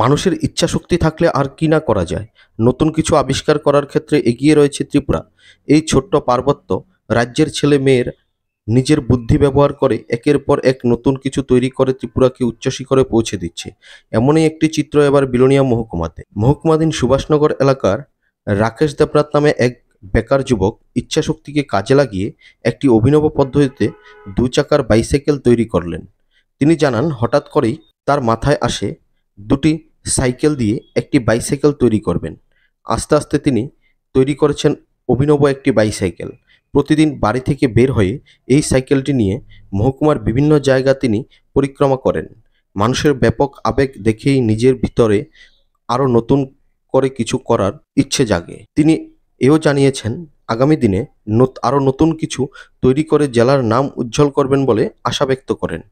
মানুষের ইচ্ছা শক্তি থাকলে আর কি না করা যায় নতুন কিছু আবিষ্কার করার ক্ষেত্রে এগিয়ে রয়েছে ত্রিপুরা এই ছোট্ট পার্বত্য রাজ্যের ছেলে মেয়ের নিজের বুদ্ধি ব্যবহার করে একের পর এক নতুন কিছু তৈরি করে ত্রিপুরাকে উচ্চ শিখরে পৌঁছে দিচ্ছে এমনই একটি চিত্র এবার বিলোনিয়া মহকুমাতে মহকুমাধীন সুভাষনগর এলাকার রাকেশ দেবনাথ নামে এক বেকার যুবক ইচ্ছাশক্তিকে কাজে লাগিয়ে একটি অভিনব পদ্ধতিতে দু চাকার বাইসাইকেল তৈরি করলেন তিনি জানান হঠাৎ করেই তার মাথায় আসে দুটি সাইকেল দিয়ে একটি বাইসাইকেল তৈরি করবেন আস্তে আস্তে তিনি তৈরি করেছেন অভিনব একটি বাইসাইকেল প্রতিদিন বাড়ি থেকে বের হয়ে এই সাইকেলটি নিয়ে মহকুমার বিভিন্ন জায়গা তিনি পরিক্রমা করেন মানুষের ব্যাপক আবেগ দেখেই নিজের ভিতরে আরও নতুন করে কিছু করার ইচ্ছে জাগে তিনি এও জানিয়েছেন আগামী দিনে আরও নতুন কিছু তৈরি করে জেলার নাম উজ্জ্বল করবেন বলে আশা ব্যক্ত করেন